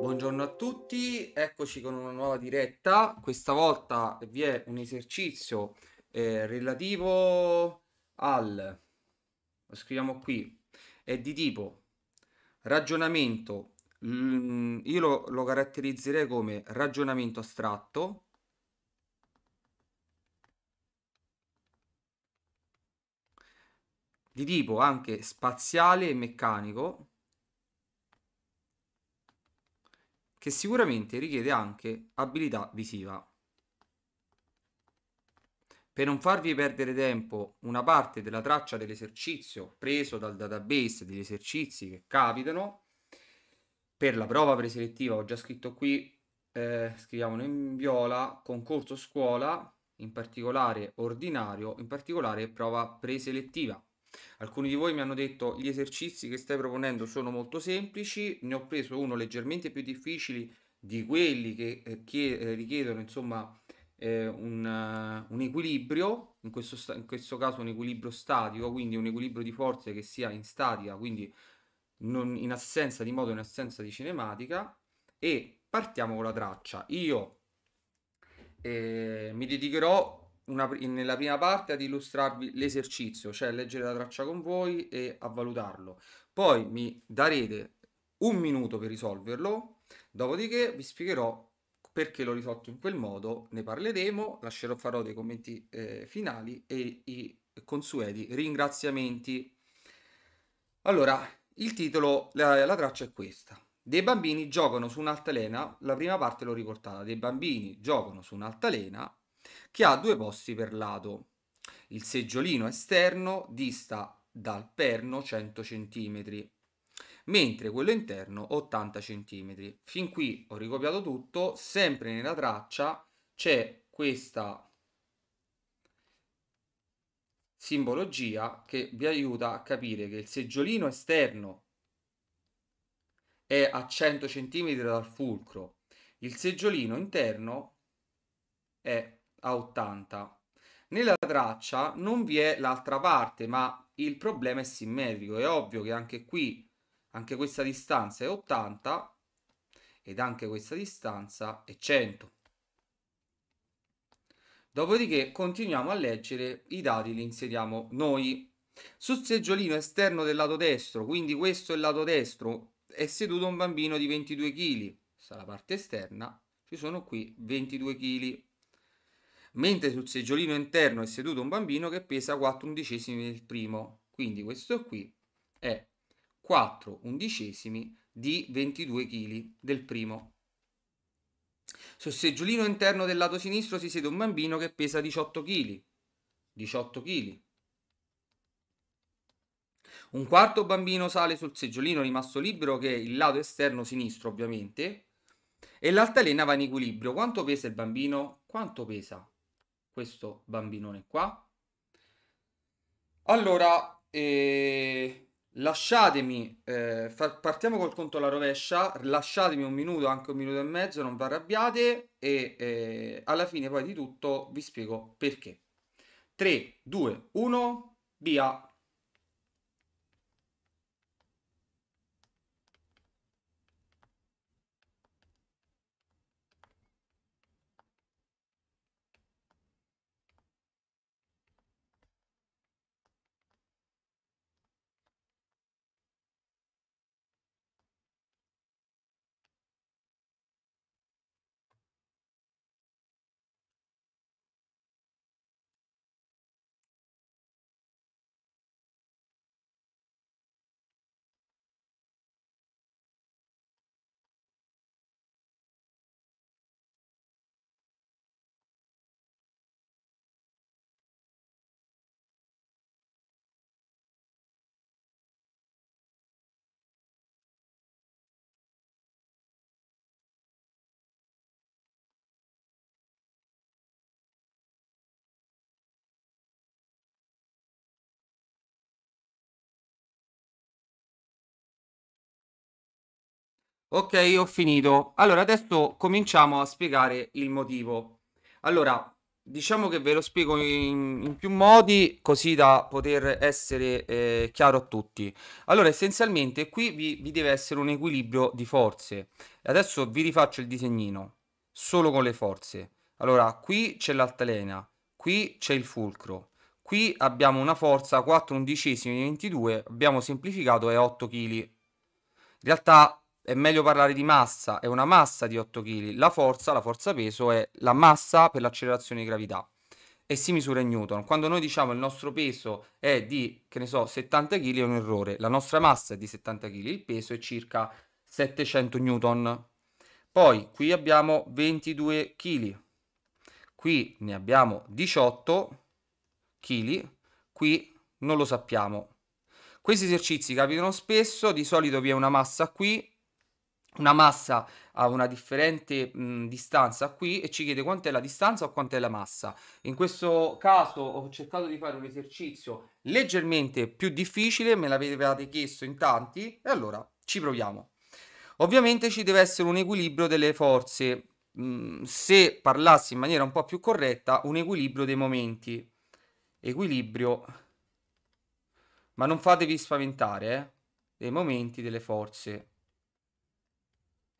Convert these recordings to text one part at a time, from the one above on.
Buongiorno a tutti, eccoci con una nuova diretta. Questa volta vi è un esercizio eh, relativo al, lo scriviamo qui, è di tipo ragionamento, mh, io lo, lo caratterizzerei come ragionamento astratto, di tipo anche spaziale e meccanico che sicuramente richiede anche abilità visiva. Per non farvi perdere tempo, una parte della traccia dell'esercizio preso dal database degli esercizi che capitano, per la prova preselettiva ho già scritto qui, eh, scriviamolo in viola, concorso scuola, in particolare ordinario, in particolare prova preselettiva. Alcuni di voi mi hanno detto gli esercizi che stai proponendo sono molto semplici, ne ho preso uno leggermente più difficile di quelli che, eh, che eh, richiedono insomma eh, un, eh, un, equilibrio, in questo, in questo caso un equilibrio statico, quindi un equilibrio di forze che sia in statica, quindi non, in assenza di moto, in assenza di cinematica e partiamo con la traccia. Io mi dedicherò una, nella prima parte ad illustrarvi l'esercizio, cioè a leggere la traccia con voi e a valutarlo. Poi mi darete un minuto per risolverlo, dopodiché vi spiegherò perché l'ho risolto in quel modo, ne parleremo, lascerò, farò dei commenti eh, finali e i consueti ringraziamenti. Allora, il titolo, la, la traccia è questa. Dei bambini giocano su un'altalena, la prima parte l'ho riportata, dei bambini giocano su un'altalena che ha due posti per lato. Il seggiolino esterno dista dal perno 100 cm, mentre quello interno 80 cm. Fin qui ho ricopiato tutto, sempre nella traccia c'è questa simbologia che vi aiuta a capire che il seggiolino esterno è a 100 cm dal fulcro, il seggiolino interno è a 80. Nella traccia non vi è l'altra parte, ma il problema è simmetrico. È ovvio che anche qui, anche questa distanza è 80 ed anche questa distanza è 100. Dopodiché continuiamo a leggere i dati, li inseriamo noi. Sul seggiolino esterno del lato destro, quindi questo è il lato destro, è seduto un bambino di 22 kg. Questa è la parte esterna, ci sono qui 22 kg mentre sul seggiolino interno è seduto un bambino che pesa 4 undicesimi del primo. Quindi questo qui è 4 undicesimi di 22 kg del primo. Sul seggiolino interno del lato sinistro si siede un bambino che pesa 18 kg. 18 kg. Un quarto bambino sale sul seggiolino rimasto libero, che è il lato esterno sinistro ovviamente, e l'altalena va in equilibrio. Quanto pesa il bambino? Quanto pesa? questo bambinone qua. Allora, eh, lasciatemi, eh, fa- partiamo col conto alla rovescia, lasciatemi un minuto, anche un minuto e mezzo, non vi arrabbiate e eh, alla fine poi di tutto vi spiego perché. 3, 2, 1, via! Ok, ho finito. Allora, adesso cominciamo a spiegare il motivo. Allora, diciamo che ve lo spiego in, in più modi così da poter essere eh, chiaro a tutti. Allora, essenzialmente qui vi, vi deve essere un equilibrio di forze. Adesso vi rifaccio il disegnino, solo con le forze. Allora, qui c'è l'altalena, qui c'è il fulcro, qui abbiamo una forza 4 undicesimi di 22, abbiamo semplificato, è 8 kg. In realtà è meglio parlare di massa, è una massa di 8 kg, la forza, la forza peso è la massa per l'accelerazione di gravità e si misura in newton. Quando noi diciamo il nostro peso è di, che ne so, 70 kg è un errore, la nostra massa è di 70 kg, il peso è circa 700 newton. Poi qui abbiamo 22 kg, qui ne abbiamo 18 kg, qui non lo sappiamo. Questi esercizi capitano spesso, di solito vi è una massa qui, una massa a una differente mh, distanza qui e ci chiede quant'è la distanza o quant'è la massa. In questo caso ho cercato di fare un esercizio leggermente più difficile, me l'avete chiesto in tanti e allora ci proviamo. Ovviamente ci deve essere un equilibrio delle forze, mh, se parlassi in maniera un po' più corretta, un equilibrio dei momenti. Equilibrio, ma non fatevi spaventare, eh? dei momenti, delle forze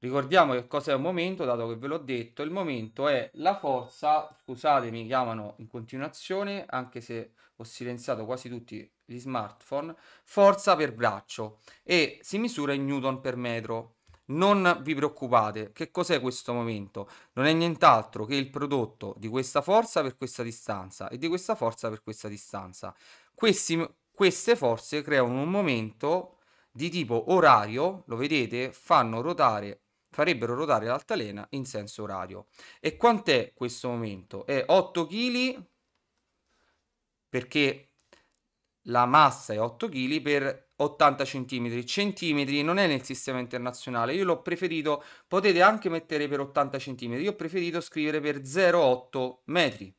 Ricordiamo che cos'è un momento, dato che ve l'ho detto, il momento è la forza, scusate mi chiamano in continuazione, anche se ho silenziato quasi tutti gli smartphone, forza per braccio e si misura in newton per metro. Non vi preoccupate, che cos'è questo momento? Non è nient'altro che il prodotto di questa forza per questa distanza e di questa forza per questa distanza. Questi, queste forze creano un momento di tipo orario, lo vedete, fanno ruotare farebbero ruotare l'altalena in senso orario. E quant'è questo momento? È 8 kg perché la massa è 8 kg per 80 cm. Centimetri non è nel sistema internazionale, io l'ho preferito, potete anche mettere per 80 cm, io ho preferito scrivere per 0,8 metri.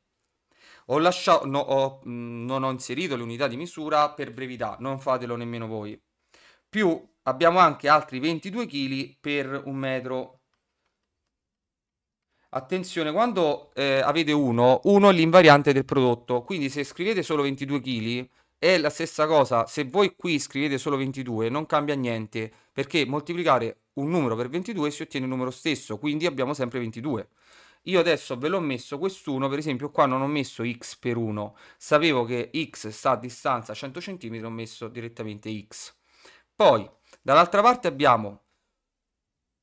Ho lasciato, no, ho, mm, non ho inserito le unità di misura per brevità, non fatelo nemmeno voi più abbiamo anche altri 22 kg per un metro attenzione quando eh, avete 1 1 è l'invariante del prodotto quindi se scrivete solo 22 kg è la stessa cosa se voi qui scrivete solo 22 non cambia niente perché moltiplicare un numero per 22 si ottiene il numero stesso quindi abbiamo sempre 22 io adesso ve l'ho messo quest'uno per esempio qua non ho messo x per 1 sapevo che x sta a distanza 100 cm ho messo direttamente x poi, dall'altra parte abbiamo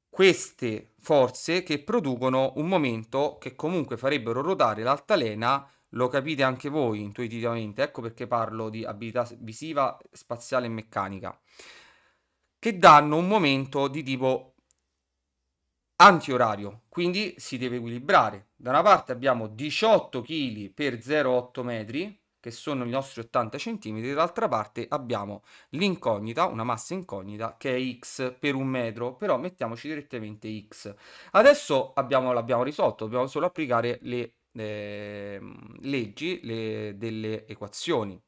queste forze che producono un momento che comunque farebbero ruotare l'altalena, lo capite anche voi intuitivamente, ecco perché parlo di abilità visiva, spaziale e meccanica, che danno un momento di tipo antiorario, quindi si deve equilibrare. Da una parte abbiamo 18 kg per 0,8 metri, che sono i nostri 80 cm, dall'altra parte abbiamo l'incognita, una massa incognita che è x per un metro, però mettiamoci direttamente x. Adesso l'abbiamo risolto, dobbiamo solo applicare le eh, leggi le, delle equazioni.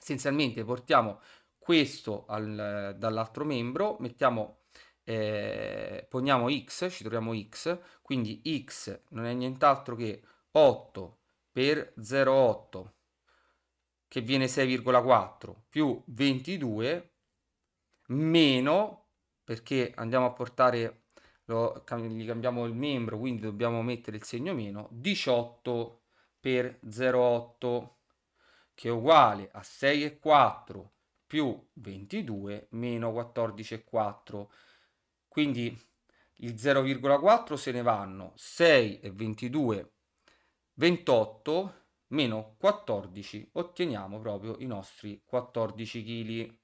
Essenzialmente portiamo questo al, dall'altro membro, mettiamo, eh, poniamo x, ci troviamo x, quindi x non è nient'altro che 8 per 0,8 che viene 6,4 più 22 meno perché andiamo a portare lo, gli cambiamo il membro quindi dobbiamo mettere il segno meno 18 per 0,8 che è uguale a 6,4 più 22 meno 14,4 quindi il 0,4 se ne vanno 6 e 22 28 meno 14 otteniamo proprio i nostri 14 kg.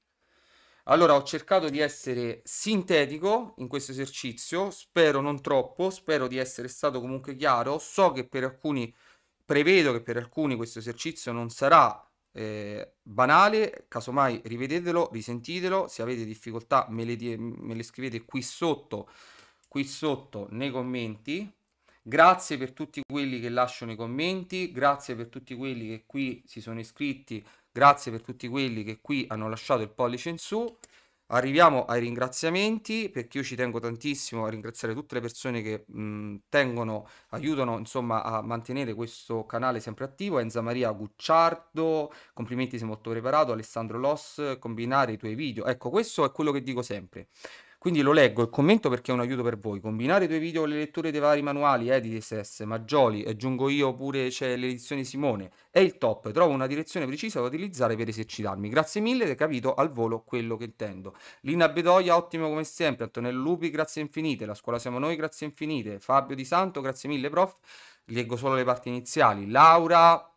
Allora ho cercato di essere sintetico in questo esercizio, spero non troppo, spero di essere stato comunque chiaro, so che per alcuni, prevedo che per alcuni questo esercizio non sarà eh, banale, casomai rivedetelo, risentitelo, se avete difficoltà me le, me le scrivete qui sotto, qui sotto nei commenti, Grazie per tutti quelli che lasciano i commenti, grazie per tutti quelli che qui si sono iscritti, grazie per tutti quelli che qui hanno lasciato il pollice in su. Arriviamo ai ringraziamenti perché io ci tengo tantissimo a ringraziare tutte le persone che mh, tengono, aiutano insomma a mantenere questo canale sempre attivo. Enza Maria Gucciardo, complimenti, sei molto preparato. Alessandro Loss, combinare i tuoi video. Ecco, questo è quello che dico sempre. Quindi lo leggo e commento perché è un aiuto per voi. Combinare i tuoi video con le letture dei vari manuali, Edit SS, Maggioli, aggiungo io pure c'è l'edizione Simone. È il top, trovo una direzione precisa da utilizzare per esercitarmi. Grazie mille, hai capito al volo quello che intendo. Lina Bedoia, ottimo come sempre. Antonello Lupi, grazie infinite. La scuola siamo noi, grazie infinite. Fabio Di Santo, grazie mille prof. Leggo solo le parti iniziali. Laura,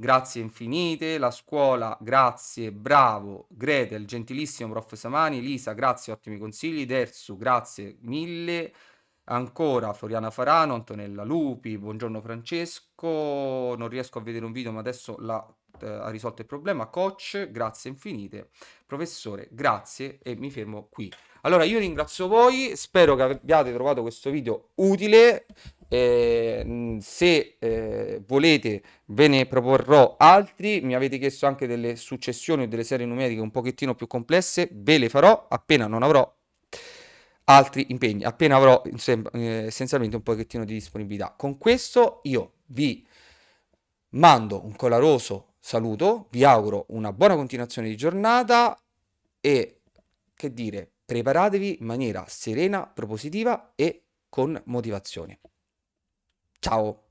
grazie infinite, la scuola, grazie, bravo, Gretel, gentilissimo prof. Samani, Lisa, grazie, ottimi consigli, Dersu, grazie mille, ancora Floriana Farano, Antonella Lupi, buongiorno Francesco, non riesco a vedere un video ma adesso la, eh, ha risolto il problema, coach, grazie infinite, professore, grazie e mi fermo qui. Allora io ringrazio voi, spero che abbiate trovato questo video utile. Ehm, se eh, volete ve ne proporrò altri, mi avete chiesto anche delle successioni o delle serie numeriche un pochettino più complesse, ve le farò appena non avrò altri impegni, appena avrò eh, essenzialmente un pochettino di disponibilità. Con questo io vi mando un coloroso saluto, vi auguro una buona continuazione di giornata e che dire, preparatevi in maniera serena, propositiva e con motivazione. Ciao!